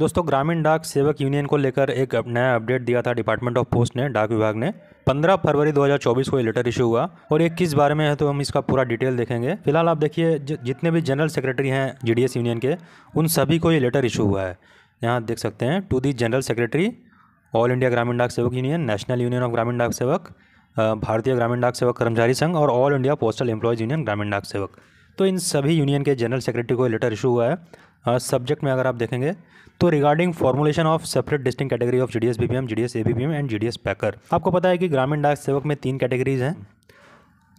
दोस्तों ग्रामीण डाक सेवक यूनियन को लेकर एक नया अपडेट दिया था डिपार्टमेंट ऑफ पोस्ट ने डाक विभाग ने 15 फरवरी 2024 को ये लेटर इशू हुआ और ये किस बारे में है तो हम इसका पूरा डिटेल देखेंगे फिलहाल आप देखिए जितने भी जनरल सेक्रेटरी हैं जीडीएस यूनियन के उन सभी को ये लेटर इशू हुआ है यहाँ देख सकते हैं to the general secretary all India Gramin Dak सेवक यूनियन नेशनल यूनियन ऑफ ग्रामीण डाक सेवक भारतीय ग्रामीण डाक सेवक कर्मचारी संघ और all India postal employees union Gramin Dak Sevak तो इन सभी यूनियन के जनरल सेक्रेटरी को लेटर इशू हुआ है सब्जेक्ट में अगर आप देखेंगे तो regarding formulation of separate distinct category of G BBM S B P M G S A B P M and G S packer आपको पता है कि ग्रामीण डाक सेवक में तीन कैटेगरीज हैं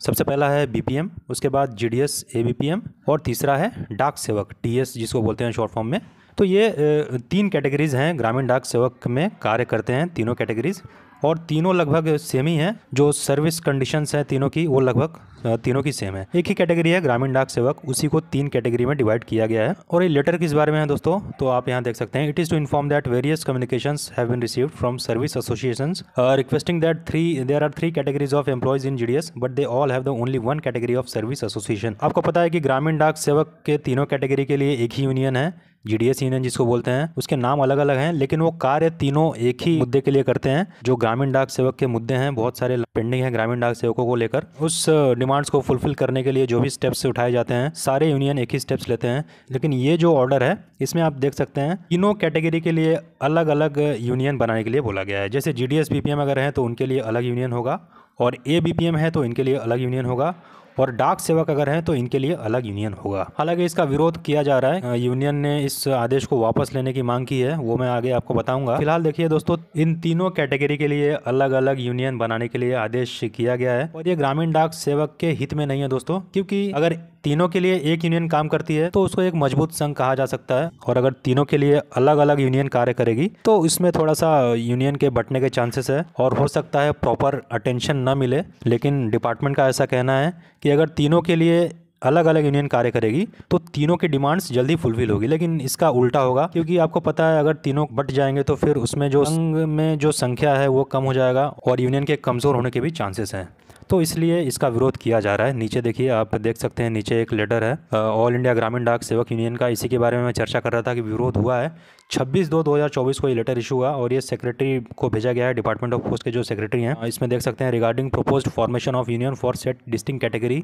सबसे पहला है बीपीएम उसके बाद G D S A B P M और तीसरा है डाक सेवक टी एस जिसको बोलते हैं शॉर्ट फॉर्म में तो ये तीन कैटेगरीज़ हैं ग्रामीण डाक सेवक में कार्य करते हैं तीनों कैटेगरीज़ और तीनों लगभग सेम ही हैं जो सर्विस कंडीशंस हैं तीनों की वो लगभग तीनों की सेम है एक ही कैटेगरी है ग्रामीण डाक सेवक उसी को तीन कैटेगरी में डिवाइड किया गया है और ये लेटर किस बारे में है दोस्तों तो आप यहाँ देख सकते हैं it is to inform that various communication have been received from service association requesting that three there are three categories of employees in GDS but they all have the only one category of service association आपको पता है कि ग्रामीण डाक सेवक के तीनों category के लिए एक ही यूनियन है जीडीएस यूनियन जिसको बोलते हैं उसके नाम अलग अलग हैं लेकिन वो कार्य तीनों एक ही मुद्दे के लिए करते हैं जो ग्रामीण डाक सेवक के मुद्दे हैं बहुत सारे पेंडिंग है ग्रामीण डाक सेवकों को लेकर उस डिमांड्स को फुलफिल करने के लिए जो भी स्टेप्स उठाए जाते हैं सारे यूनियन एक ही स्टेप्स लेते हैं लेकिन ये जो ऑर्डर है इसमें आप देख सकते हैं तीनों कैटेगरी के लिए अलग अलग यूनियन बनाने के लिए बोला गया है जैसे जी डी अगर हैं तो उनके लिए अलग यूनियन होगा और ए एम है तो इनके लिए अलग यूनियन होगा और डाक सेवक अगर हैं तो इनके लिए अलग यूनियन होगा हालांकि इसका विरोध किया जा रहा है यूनियन ने इस आदेश को वापस लेने की मांग की है वो मैं आगे आपको बताऊंगा फिलहाल देखिए दोस्तों इन तीनों कैटेगरी के लिए अलग अलग यूनियन बनाने के लिए आदेश किया गया है और ये ग्रामीण डाक सेवक के हित में नहीं है दोस्तों क्योंकि अगर तीनों के लिए एक यूनियन काम करती है तो उसको एक मजबूत संघ कहा जा सकता है और अगर तीनों के लिए अलग अलग यूनियन कार्य करेगी तो इसमें थोड़ा सा यूनियन के बटने के चांसेस है और हो सकता है प्रॉपर अटेंशन न मिले लेकिन डिपार्टमेंट का ऐसा कहना है कि अगर तीनों के लिए अलग अलग यूनियन कार्य करेगी तो तीनों की डिमांड्स जल्दी फुलफिल होगी लेकिन इसका उल्टा होगा क्योंकि आपको पता है अगर तीनों बट जाएंगे तो फिर उसमें जो संघ में जो संख्या है वो कम हो जाएगा और यूनियन के कमज़ोर होने के भी चांसेस हैं तो इसलिए इसका विरोध किया जा रहा है नीचे देखिए आप देख सकते हैं नीचे एक लेटर है ऑल इंडिया ग्रामीण डाक सेवक यूनियन का इसी के बारे में मैं चर्चा कर रहा था कि विरोध हुआ है 26 दो 2024 को ये लेटर इशू हुआ और ये सेक्रेटरी को भेजा गया है डिपार्टमेंट ऑफ पोस्ट के जो सेक्रेटरी हैं इसमें देख सकते हैं regarding propose formation of union for set distinct category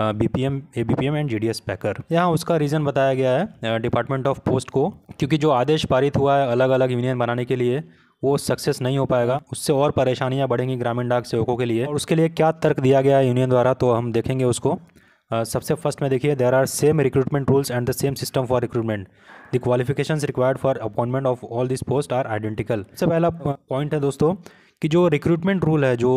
B P M A B P M and G D S packer यहाँ उसका रीज़न बताया गया है डिपार्टमेंट ऑफ पोस्ट को क्योंकि जो आदेश पारित हुआ है अलग अलग यूनियन बनाने के लिए वो सक्सेस नहीं हो पाएगा उससे और परेशानियाँ बढ़ेंगी ग्रामीण डाक सेवकों के लिए और उसके लिए क्या तर्क दिया गया है यूनियन द्वारा तो हम देखेंगे उसको सबसे फर्स्ट में देखिए there are same recruitment rules and the same system for recruitment the qualification required for appointment of all this post are identical सबसे पहला पॉइंट है दोस्तों कि जो रिक्रूटमेंट रूल है जो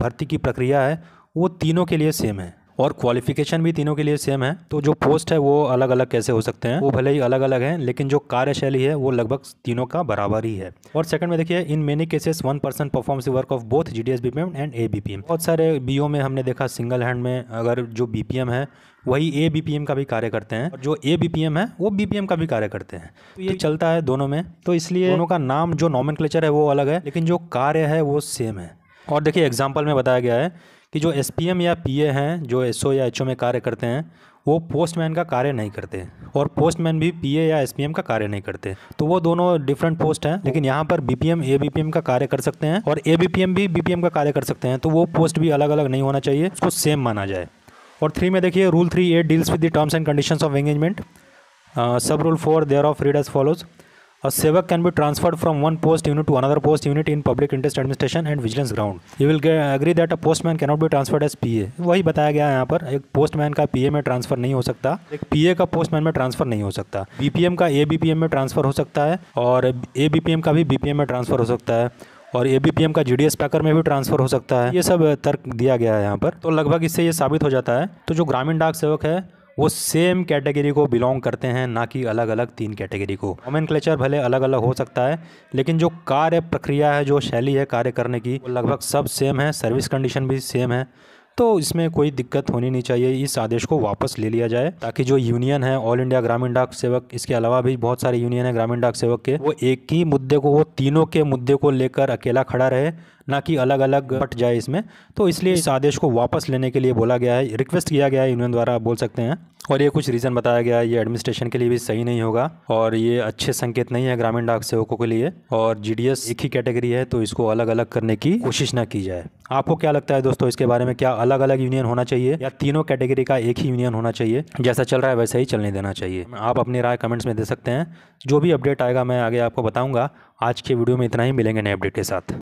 भर्ती की प्रक्रिया है वो तीनों के लिए सेम है और क्वालिफिकेशन भी तीनों के लिए सेम है तो जो पोस्ट है वो अलग अलग कैसे हो सकते हैं वो भले ही अलग अलग हैं लेकिन जो कार्यशैली है वो लगभग तीनों का बराबर ही है और सेकंड में देखिए in many cases one person performs work of both G D S and A बहुत सारे बी में हमने देखा सिंगल हैंड में अगर जो बी है वही ए बी का भी कार्य करते हैं और जो ए बी है वो बी का भी कार्य करते हैं तो ये चलता है दोनों में तो इसलिए दोनों का नाम जो नॉमन है वो अलग है लेकिन जो कार्य है वो सेम है और देखिए एग्जाम्पल में बताया गया है कि जो एस या पी हैं जो एस या एच में कार्य करते हैं वो पोस्टमैन का कार्य नहीं करते और पोस्टमैन भी पीए या एसपीएम का कार्य नहीं करते तो वो दोनों डिफरेंट पोस्ट हैं लेकिन यहाँ पर बीपीएम एबीपीएम का कार्य कर सकते हैं और एबीपीएम भी बीपीएम का कार्य कर सकते हैं तो वो पोस्ट भी अलग अलग नहीं होना चाहिए उसको सेम माना जाए और थ्री में देखिए rule three A deals with the terms and conditions of engagement sub rule four thereof read as follows A SEVAC can be transferred from one post unit to another post unit in public interest administration and vigilance ground. You will agree that a postman cannot be transferred as PA. वही बताया गया है यहाँ पर एक postman का ए में transfer नहीं हो सकता एक ए का मैन में ट्रांसफर नहीं हो सकता एम का एम में ट्रांसफर हो सकता है और एम का भी एम में ट्रांसफर हो सकता है और ए बी पी एम का जी डी एस पैकर में भी ट्रांसफर हो सकता है ये सब तर्क दिया गया है यहाँ पर तो लगभग इससे ये साबित हो जाता है तो जो ग्रामीण डाक सेवक है वो सेम कैटेगरी को बिलोंग करते हैं ना कि अलग अलग तीन कैटेगरी को कॉमन क्लेचर भले अलग अलग हो सकता है लेकिन जो कार्य प्रक्रिया है जो शैली है कार्य करने की वो लगभग सब सेम है सर्विस कंडीशन भी सेम है तो इसमें कोई दिक्कत होनी नहीं चाहिए इस आदेश को वापस ले लिया जाए ताकि जो यूनियन है ऑल इंडिया ग्रामीण डाक सेवक इसके अलावा भी बहुत सारे यूनियन है ग्रामीण डाक सेवक के वो एक ही मुद्दे को वो तीनों के मुद्दे को लेकर अकेला खड़ा रहे ना कि अलग अलग बट जाए इसमें तो इसलिए इस आदेश को वापस लेने के लिए बोला गया है रिक्वेस्ट किया गया है यूनियन द्वारा बोल सकते हैं और ये कुछ रीज़न बताया गया है ये एडमिनिस्ट्रेशन के लिए भी सही नहीं होगा और ये अच्छे संकेत नहीं है ग्रामीण डाक सेवकों के लिए और जीडीएस एक ही कैटेगरी है तो इसको अलग अलग करने की कोशिश ना की जाए आपको क्या लगता है दोस्तों इसके बारे में क्या अलग अलग यूनियन होना चाहिए या तीनों कैटेगरी का एक ही यूनियन होना चाहिए जैसा चल रहा है वैसा ही चलने देना चाहिए आप अपनी राय कमेंट्स में दे सकते हैं जो भी अपडेट आएगा मैं आगे आपको बताऊँगा आज के वीडियो में इतना ही मिलेंगे नए अपडेट के साथ